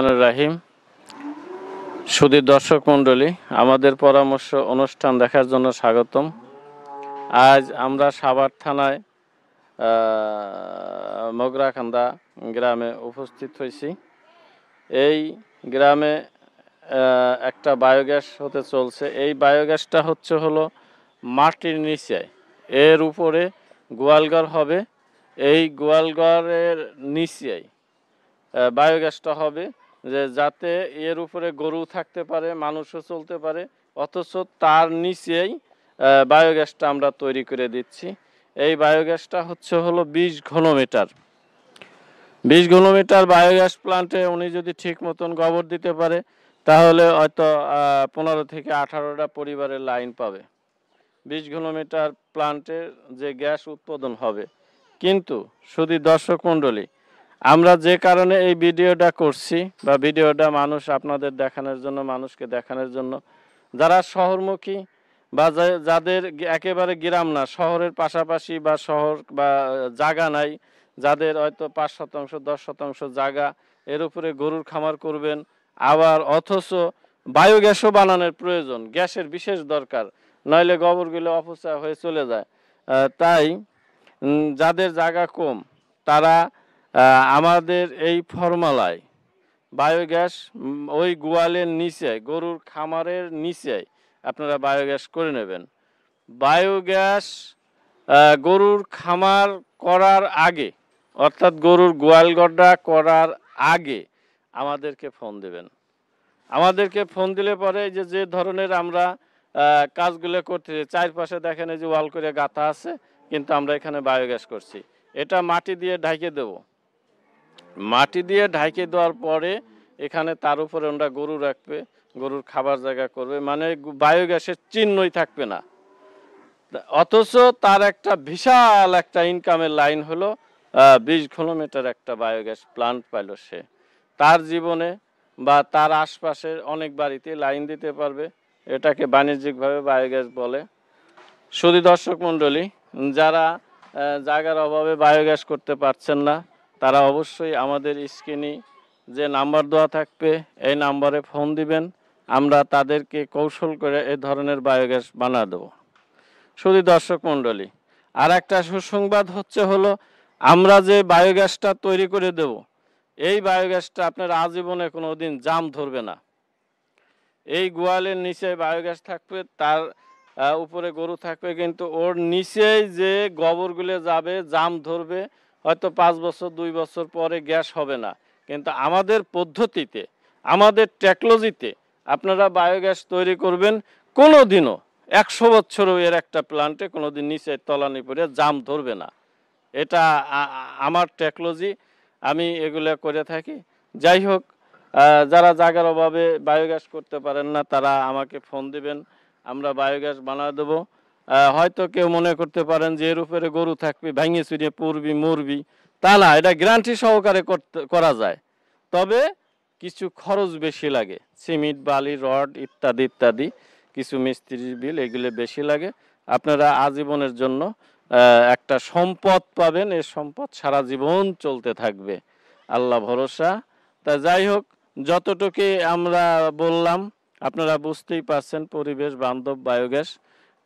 রহমান রাহিম সুদীর দর্শক মণ্ডলী আমাদের পরামর্শ অনুষ্ঠান দেখার জন্য স্বাগতম আজ আমরা সাভার থানায় মগরাখান্দা গ্রামে উপস্থিত হয়েছি এই গ্রামে একটা বায়োগ্যাস হতে চলছে এই বায়োগ্যাসটা হচ্ছে হলো মাটির নিচে এর উপরে গোয়ালঘর হবে এই গোয়ালঘরের নিচায় বায়োগ্যাসটা হবে যে যাতে এর উপরে গরু থাকতে পারে মানুষও চলতে পারে অথচ তার নিচেই বায়োগ্যাসটা আমরা তৈরি করে দিচ্ছি এই বায়োগ্যাসটা হচ্ছে হলো বিশ ঘনমিটার বিশ ঘনমিটার বায়োগ্যাস প্লান্টে উনি যদি ঠিক মতন গোবর দিতে পারে তাহলে হয়তো পনেরো থেকে আঠারোটা পরিবারের লাইন পাবে বিশ ঘনমিটার প্লান্টের যে গ্যাস উৎপাদন হবে কিন্তু শুধু দর্শক মণ্ডলী আমরা যে কারণে এই ভিডিওটা করছি বা ভিডিওটা মানুষ আপনাদের দেখানোর জন্য মানুষকে দেখানোর জন্য যারা শহরমুখী বা যাদের একেবারে গ্রাম না শহরের পাশাপাশি বা শহর বা জায়গা নাই যাদের হয়তো পাঁচ শতাংশ দশ শতাংশ জায়গা এর উপরে গরুর খামার করবেন আবার অথচ বায়োগ্যাসও বানানোর প্রয়োজন গ্যাসের বিশেষ দরকার নইলে গোবরগুলো অপচয় হয়ে চলে যায় তাই যাদের জায়গা কম তারা আমাদের এই ফর্মালায় বায়োগ্যাস ওই গোয়ালের নিচে গরুর খামারের নিচে আপনারা বায়োগ্যাস করে নেবেন বায়োগ্যাস গরুর খামার করার আগে অর্থাৎ গরুর গোয়ালগড্ডা করার আগে আমাদেরকে ফোন দেবেন আমাদেরকে ফোন দিলে পরে যে যে ধরনের আমরা কাজগুলো করতে চারপাশে দেখেন এই যে ওয়াল করে গাঁথা আছে কিন্তু আমরা এখানে বায়োগ্যাস করছি এটা মাটি দিয়ে ঢাকিয়ে দেবো মাটি দিয়ে ঢাইকে দেওয়ার পরে এখানে তার উপরে ওনারা গরু রাখবে গরুর খাবার জায়গা করবে মানে বায়োগ্যাসের চিহ্নই থাকবে না অথচ তার একটা বিশাল একটা ইনকামের লাইন হলো বিশ কিলোমিটার একটা বায়োগ্যাস প্লান্ট পাইল সে তার জীবনে বা তার আশপাশের অনেক বাড়িতে লাইন দিতে পারবে এটাকে বাণিজ্যিকভাবে বায়োগ্যাস বলে শুধু দর্শক মণ্ডলী যারা জায়গার অভাবে বায়োগ্যাস করতে পারছেন না তারা অবশ্যই আমাদের স্ক্রিনে যে নাম্বার দেওয়া থাকবে এই নাম্বারে ফোন দিবেন আমরা তাদেরকে কৌশল করে এ ধরনের বায়োগ্যাস বানা দেব শুধু দর্শক মণ্ডলী আর একটা সুসংবাদ হচ্ছে হলো আমরা যে বায়োগ্যাসটা তৈরি করে দেব এই বায়োগ্যাসটা আপনার আজীবনে কোনো দিন জাম ধরবে না এই গোয়ালের নিচে বায়োগ্যাস থাকবে তার উপরে গরু থাকবে কিন্তু ওর নিচেই যে গোবরগুলো যাবে জাম ধরবে হয়তো পাঁচ বছর দুই বছর পরে গ্যাস হবে না কিন্তু আমাদের পদ্ধতিতে আমাদের টেকনোলজিতে আপনারা বায়োগ্যাস তৈরি করবেন কোনো দিনও একশো বছরও এর একটা প্লান্টে কোনো দিন নিচে তলানি পরে জাম ধরবে না এটা আমার টেকনোলজি আমি এগুলো করে থাকি যাই হোক যারা জায়গার অভাবে বায়োগ্যাস করতে পারেন না তারা আমাকে ফোন দিবেন আমরা বায়োগ্যাস বানা দেবো হয়তো কেউ মনে করতে পারেন যে এর উপরে গরু থাকবে ভেঙে চুরিয়ে পড়বি মরবি তা না এটা গ্যারান্টি সহকারে করা যায় তবে কিছু খরচ বেশি লাগে সিমেন্ট বালি রড ইত্যাদি ইত্যাদি কিছু মিস্ত্রির বিল এগুলো বেশি লাগে আপনারা আজীবনের জন্য একটা সম্পদ পাবেন এ সম্পদ সারা জীবন চলতে থাকবে আল্লাহ ভরসা তা যাই হোক যতটুকু আমরা বললাম আপনারা বুঝতেই পারছেন পরিবেশ বান্ধব বায়োগ্যাস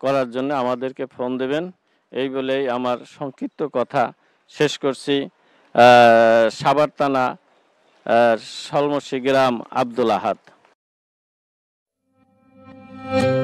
করার জন্য আমাদেরকে ফোন দেবেন এই বলেই আমার সংক্ষিপ্ত কথা শেষ করছি সাবারতানা সলমসি গ্রাম আব্দুল আহাদ